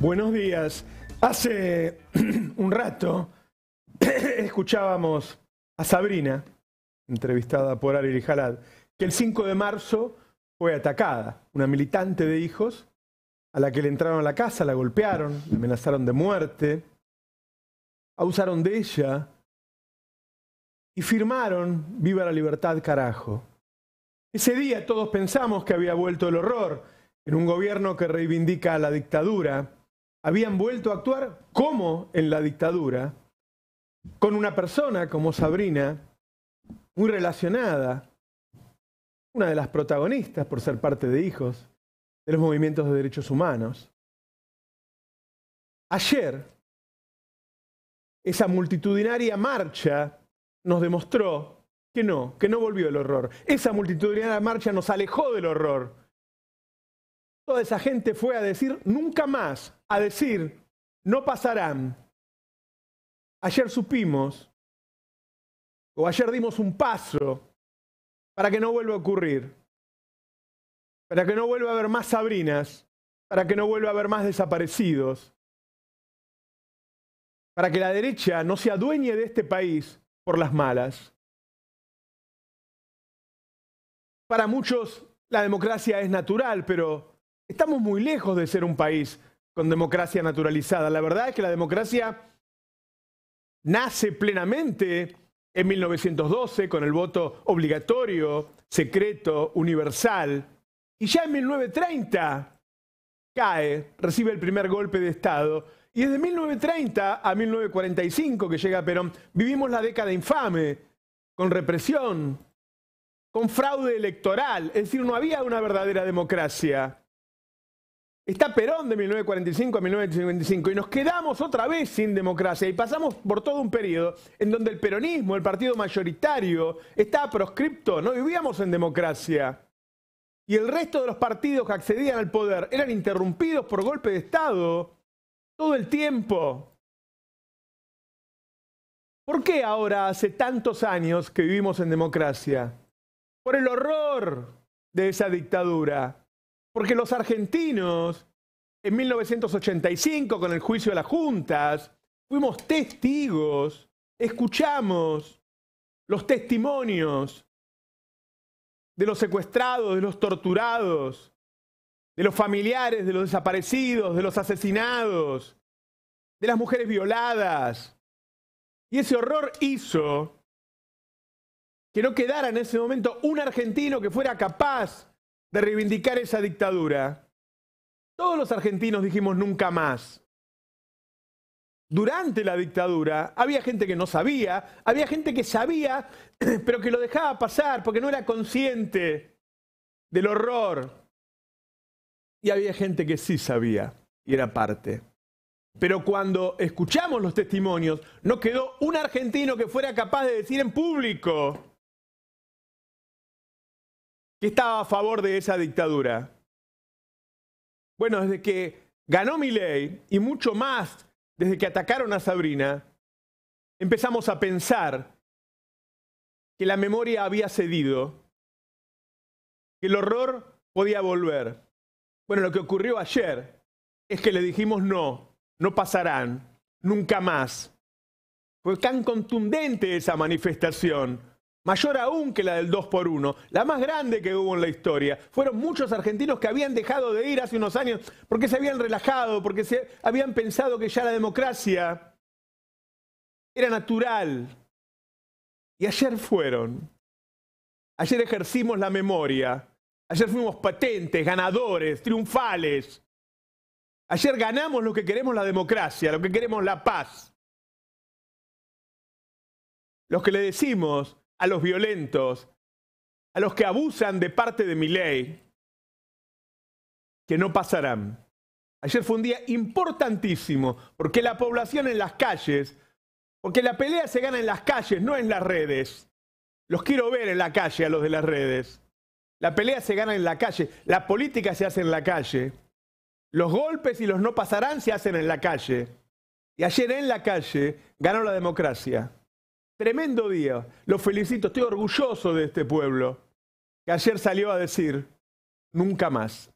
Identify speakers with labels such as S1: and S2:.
S1: Buenos días. Hace un rato escuchábamos a Sabrina, entrevistada por Ariel Jalad, que el 5 de marzo fue atacada, una militante de hijos, a la que le entraron a la casa, la golpearon, la amenazaron de muerte, abusaron de ella y firmaron Viva la libertad, carajo. Ese día todos pensamos que había vuelto el horror en un gobierno que reivindica la dictadura habían vuelto a actuar como en la dictadura, con una persona como Sabrina, muy relacionada, una de las protagonistas por ser parte de hijos de los movimientos de derechos humanos. Ayer, esa multitudinaria marcha nos demostró que no, que no volvió el horror. Esa multitudinaria marcha nos alejó del horror Toda esa gente fue a decir nunca más, a decir no pasarán. Ayer supimos, o ayer dimos un paso para que no vuelva a ocurrir, para que no vuelva a haber más Sabrinas, para que no vuelva a haber más desaparecidos, para que la derecha no se adueñe de este país por las malas. Para muchos la democracia es natural, pero estamos muy lejos de ser un país con democracia naturalizada. La verdad es que la democracia nace plenamente en 1912 con el voto obligatorio, secreto, universal, y ya en 1930 cae, recibe el primer golpe de Estado, y desde 1930 a 1945 que llega Perón, vivimos la década infame, con represión, con fraude electoral, es decir, no había una verdadera democracia. Está Perón de 1945 a 1955 y nos quedamos otra vez sin democracia y pasamos por todo un periodo en donde el peronismo, el partido mayoritario, estaba proscripto, no vivíamos en democracia. Y el resto de los partidos que accedían al poder eran interrumpidos por golpe de Estado todo el tiempo. ¿Por qué ahora hace tantos años que vivimos en democracia? Por el horror de esa dictadura, porque los argentinos en 1985, con el juicio de las juntas, fuimos testigos, escuchamos los testimonios de los secuestrados, de los torturados, de los familiares, de los desaparecidos, de los asesinados, de las mujeres violadas. Y ese horror hizo que no quedara en ese momento un argentino que fuera capaz de reivindicar esa dictadura. Todos los argentinos dijimos nunca más. Durante la dictadura había gente que no sabía, había gente que sabía, pero que lo dejaba pasar porque no era consciente del horror. Y había gente que sí sabía y era parte. Pero cuando escuchamos los testimonios, no quedó un argentino que fuera capaz de decir en público que estaba a favor de esa dictadura. Bueno, desde que ganó ley y mucho más desde que atacaron a Sabrina, empezamos a pensar que la memoria había cedido, que el horror podía volver. Bueno, lo que ocurrió ayer es que le dijimos no, no pasarán, nunca más. Fue tan contundente esa manifestación mayor aún que la del 2 por 1 la más grande que hubo en la historia. Fueron muchos argentinos que habían dejado de ir hace unos años porque se habían relajado, porque se habían pensado que ya la democracia era natural. Y ayer fueron. Ayer ejercimos la memoria. Ayer fuimos patentes, ganadores, triunfales. Ayer ganamos lo que queremos la democracia, lo que queremos la paz. Los que le decimos a los violentos, a los que abusan de parte de mi ley, que no pasarán. Ayer fue un día importantísimo, porque la población en las calles, porque la pelea se gana en las calles, no en las redes. Los quiero ver en la calle a los de las redes. La pelea se gana en la calle, la política se hace en la calle. Los golpes y los no pasarán se hacen en la calle. Y ayer en la calle ganó la democracia. Tremendo día. Los felicito, estoy orgulloso de este pueblo que ayer salió a decir, nunca más.